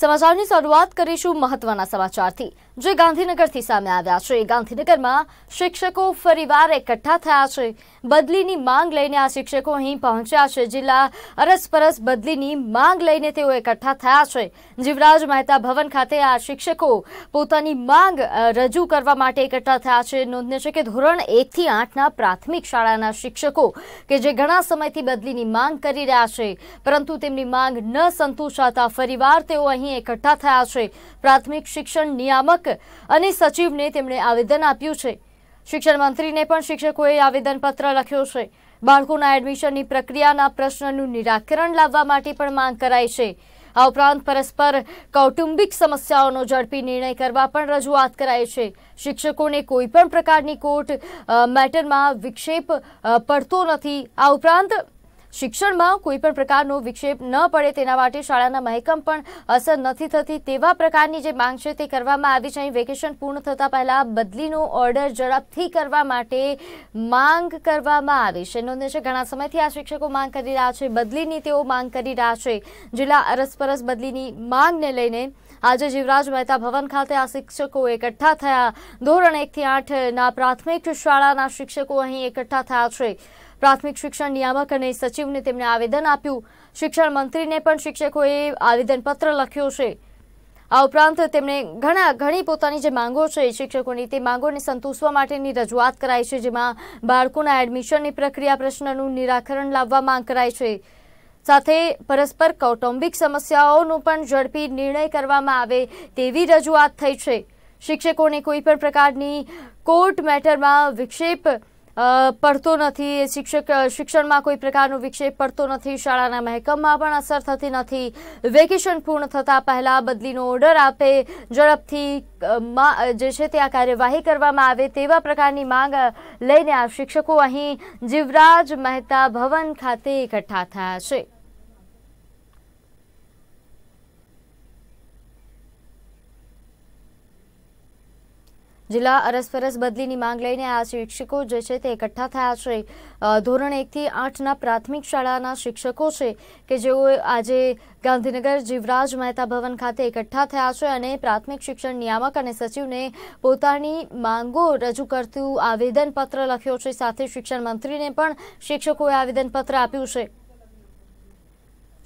સમાચારની શરૂઆત કરીશું મહત્વના સમાચારથી જે ગાંધીનગરથી સામે આવ્યા છે ગાંધીનગરમાં શિક્ષકો ફરીવાર એકઠા થયા છે બદલીની માંગ લઈને આ શિક્ષકો અહીં પહોંચ્યા છે જિલ્લા અરસપરસ બદલીની માંગ લઈને તેઓ એકઠા થયા છે જીવરાજ મહેતા ભવન ખાતે આ શિક્ષકો પોતાની માંગ રજૂ કરવા માટે એકઠા થયા છે નોંધનીય છે કે ધોરણ એકથી આઠના પ્રાથમિક શાળાના શિક્ષકો કે જે ઘણા સમયથી બદલીની માંગ કરી રહ્યા છે પરંતુ તેમની માંગ ન સંતોષાતા ફરીવાર તેઓ અહીં એકઠા થયા છે પ્રાથમિક શિક્ષણ નિયામક શિક્ષક અને સચિવને તેમણે આવેદન આપ્યું છે શિક્ષણ મંત્રીને પણ શિક્ષકોએ આવેદનપત્ર લખ્યો છે બાળકોના એડમિશનની પ્રક્રિયાના પ્રશ્નનું નિરાકરણ લાવવા માટે પણ માંગ કરાઈ છે આ ઉપરાંત પરસ્પર કૌટુંબિક સમસ્યાઓનો ઝડપી નિર્ણય કરવા પણ રજૂઆત કરાઈ છે શિક્ષકોને કોઈપણ પ્રકારની કોર્ટ મેટરમાં વિક્ષેપ પડતો નથી આ ઉપરાંત શિક્ષણમાં કોઈ પણ પ્રકારનો વિક્ષેપ ન પડે તેના માટે શાળાના મહેકમ પણ અસર નથી થતી તેવા પ્રકારની જે માંગ છે તે કરવામાં આવી છે અહીં વેકેશન પૂર્ણ થતાં પહેલાં બદલીનો ઓર્ડર ઝડપથી કરવા માટે માંગ કરવામાં આવી છે નોંધે છે ઘણા સમયથી આ શિક્ષકો માંગ કરી રહ્યા છે બદલીની તેઓ માંગ કરી રહ્યા છે જિલ્લા અરસપરસ બદલીની માંગને લઈને આજે જીવરાજ મહેતા ભવન ખાતે આ શિક્ષકો એકઠા થયા ધોરણ એકથી આઠના પ્રાથમિક શાળાના શિક્ષકો અહીં એકઠા થયા છે પ્રાથમિક શિક્ષણ નિયામક અને સચિવને તેમણે આવેદન આપ્યું શિક્ષણ મંત્રીને પણ શિક્ષકોએ આવેદનપત્ર લખ્યો છે આ ઉપરાંત તેમણે ઘણા ઘણી પોતાની જે માંગો છે શિક્ષકોની તે માંગોને સંતોષવા માટેની રજૂઆત કરાઈ છે જેમાં બાળકોના એડમિશનની પ્રક્રિયા પ્રશ્નનું નિરાકરણ લાવવા માંગ કરાય છે સાથે પરસ્પર કૌટુંબિક સમસ્યાઓનું પણ ઝડપી નિર્ણય કરવામાં આવે તેવી રજૂઆત થઈ છે શિક્ષકોને કોઈ પણ પ્રકારની કોર્ટ મેટરમાં વિક્ષેપ પડતો નથી શિક્ષક શિક્ષણમાં કોઈ પ્રકારનો વિક્ષેપ પડતો નથી શાળાના મહેકમમાં પણ અસર થતી નથી વેકેશન પૂર્ણ થતાં પહેલાં બદલીનો ઓર્ડર આપે ઝડપથી જે છે તે આ કાર્યવાહી કરવામાં આવે તેવા પ્રકારની માંગ લઈને આ શિક્ષકો અહીં જીવરાજ મહેતા ભવન ખાતે એકઠા થયા છે જિલ્લા અરસપરસ બદલીની માંગ લઈને આ શિક્ષકો જે છે તે એકઠા થયા છે ધોરણ એકથી આઠના પ્રાથમિક શાળાના શિક્ષકો છે કે જેઓ આજે ગાંધીનગર જીવરાજ મહેતા ભવન ખાતે એકઠા થયા છે અને પ્રાથમિક શિક્ષણ નિયામક અને સચિવને પોતાની માંગો રજૂ કરતું આવેદનપત્ર લખ્યો છે સાથે શિક્ષણ મંત્રીને પણ શિક્ષકોએ આવેદનપત્ર આપ્યું છે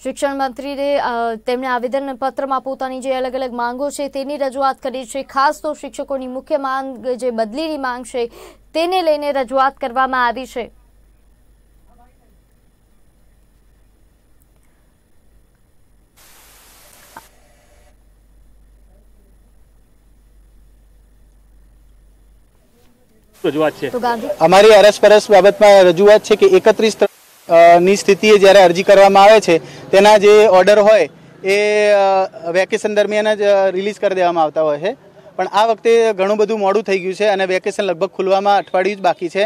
શિક્ષણ મંત્રીને તેમણે પત્રમાં પોતાની જે અલગ અલગ માંગો છે તેની રજૂઆત કરી છે ખાસ તો શિક્ષકોની મુખ્ય માંગ જે બદલીની માંગ છે તેને લઈને રજૂઆત કરવામાં આવી છે રજૂઆત છે અમારી અરસપરસ બાબતમાં રજૂઆત છે કે એકત્રીસ ની સ્થિતિએ જ્યારે અરજી કરવામાં આવે છે તેના જે ઓર્ડર હોય એ વેકેશન દરમિયાન જ રિલીઝ કરી દેવામાં આવતા હોય છે પણ આ વખતે ઘણું બધું મોડું થઈ ગયું છે અને વેકેશન લગભગ ખુલવામાં અઠવાડિયું જ બાકી છે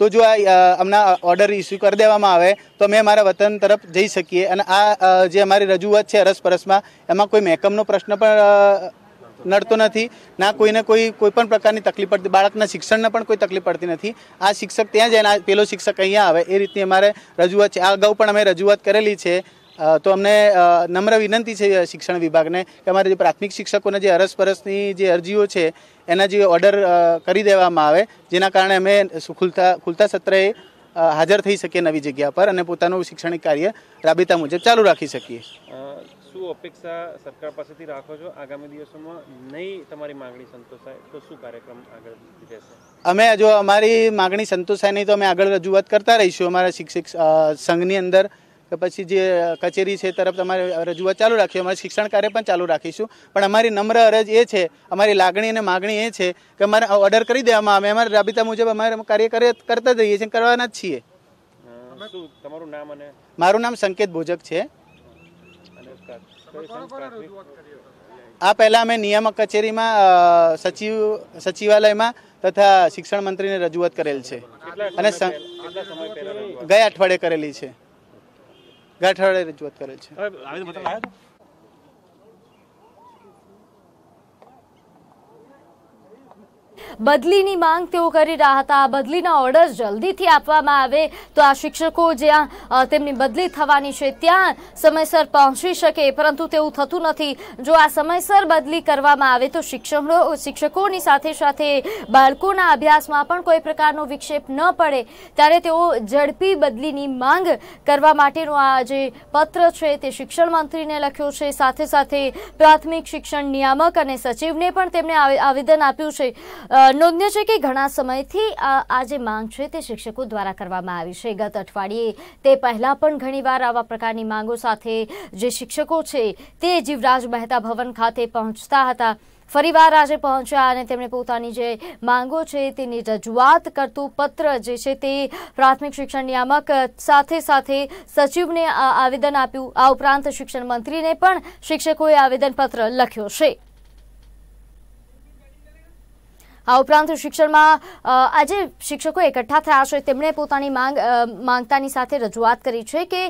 તો જો આ હમણાં ઓર્ડર ઇસ્યુ કરી દેવામાં આવે તો અમે અમારા વતન તરફ જઈ શકીએ અને આ જે અમારી રજૂઆત છે અરસપરસમાં એમાં કોઈ મહેકમનો પ્રશ્ન પણ નડતો નથી ના કોઈને કોઈ કોઈ પણ પ્રકારની તકલીફ પડતી બાળકના શિક્ષણને પણ કોઈ તકલીફ પડતી નથી આ શિક્ષક ત્યાં જાય પેલો શિક્ષક અહીંયા આવે એ રીતની અમારે રજૂઆત છે આ અગાઉ પણ અમે રજૂઆત કરેલી છે તો અમને નમ્ર વિનંતી છે શિક્ષણ વિભાગને કે અમારે જે પ્રાથમિક શિક્ષકોને જે અરસપરસની જે અરજીઓ છે એના જે ઓર્ડર કરી દેવામાં આવે જેના કારણે અમે ખુલતા ખુલતા સત્રએ હાજર થઈ શકીએ નવી જગ્યા પર અને પોતાનું શૈક્ષણિક કાર્ય રાબેતા મુજબ ચાલુ રાખી શકીએ શું અપેક્ષા સરકાર પાસેથી રાખો છો આગામી દિવસોમાં નહીં તમારી માંગણી સંતોષાય તો શું કાર્યક્રમ આગળ અમે જો અમારી માંગણી સંતોષાય નહીં તો અમે આગળ રજૂઆત કરતા રહીશું અમારા શિક્ષક સંઘની અંદર કે પછી જે કચેરી છે તરફ તમારે રજૂઆત ચાલુ રાખીશું અમારે શિક્ષણ કાર્ય પણ ચાલુ રાખીશું પણ અમારી નમ્ર અરજ એ છે અમારી લાગણી અને માગણી એ છે કે અમારે ઓર્ડર કરી દેવામાં આવે અમારા રાબિતા મુજબ અમારે કાર્ય કરતા રહીએ છીએ કરવાના જ છીએ મારું નામ સંકેત ભોજક છે આ પહેલા અમે નિયામક કચેરીમાં સચિવ સચિવાલયમાં તથા શિક્ષણ મંત્રીને રજૂઆત કરેલ છે અને ગયા અઠવાડિયે કરેલી છે ગાંઠાળે રજૂઆત કરેલ છે બદલીની માંગ તેઓ કરી રહ્યા હતા આ બદલીના ઓર્ડર જલ્દીથી આપવામાં આવે તો આ શિક્ષકો જ્યાં તેમની બદલી થવાની છે ત્યાં સમયસર પહોંચી શકે પરંતુ તેવું થતું નથી જો આ સમયસર બદલી કરવામાં આવે તો શિક્ષકો શિક્ષકોની સાથે સાથે બાળકોના અભ્યાસમાં પણ કોઈ પ્રકારનો વિક્ષેપ ન પડે ત્યારે તેઓ ઝડપી બદલીની માંગ કરવા માટેનો આ જે પત્ર છે તે શિક્ષણ મંત્રીને લખ્યો છે સાથે સાથે પ્રાથમિક શિક્ષણ નિયામક અને સચિવને પણ તેમણે આવેદન આપ્યું છે નોંધ્ય છે કે ઘણા સમયથી આ જે માંગ છે તે શિક્ષકો દ્વારા કરવામાં આવી છે ગત અઠવાડિયે તે પહેલાં પણ ઘણીવાર આવા પ્રકારની માંગો સાથે જે શિક્ષકો છે તે જીવરાજ મહેતા ભવન ખાતે પહોંચતા હતા ફરીવાર આજે પહોંચ્યા અને તેમણે પોતાની જે માંગો છે તેની રજૂઆત કરતું પત્ર જે છે તે પ્રાથમિક શિક્ષણ નિયામક સાથે સાથે સચિવને આવેદન આપ્યું આ ઉપરાંત શિક્ષણ મંત્રીને પણ શિક્ષકોએ આવેદનપત્ર લખ્યો છે આ ઉપરાંત શિક્ષણમાં આજે શિક્ષકો એકઠા થયા છે તેમણે પોતાની માંગ માંગતાની સાથે રજૂઆત કરી છે કે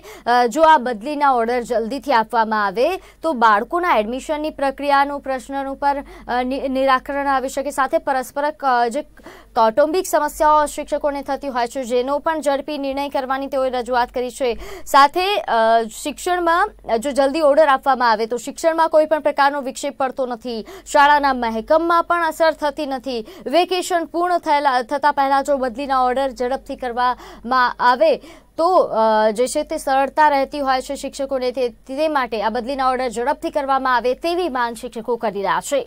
જો આ બદલીના ઓર્ડર જલ્દીથી આપવામાં આવે તો બાળકોના એડમિશનની પ્રક્રિયાનું પ્રશ્નનું પર નિરાકરણ આવી શકે સાથે પરસ્પર જે કૌટુંબિક સમસ્યાઓ શિક્ષકોને થતી હોય છે જેનો પણ ઝડપી નિર્ણય કરવાની તેઓએ રજૂઆત કરી છે સાથે શિક્ષણમાં જો જલ્દી ઓર્ડર આપવામાં આવે તો શિક્ષણમાં કોઈ પણ પ્રકારનો વિક્ષેપ પડતો નથી શાળાના મહેકમમાં પણ અસર થતી નથી વેકેશન પૂર્ણ થયેલા થતાં પહેલાં જો બદલીના ઓર્ડર ઝડપથી કરવામાં આવે તો જે છે તે સરળતા રહેતી હોય છે શિક્ષકોને તે માટે આ બદલીના ઓર્ડર ઝડપથી કરવામાં આવે તેવી માંગ શિક્ષકો કરી રહ્યા છે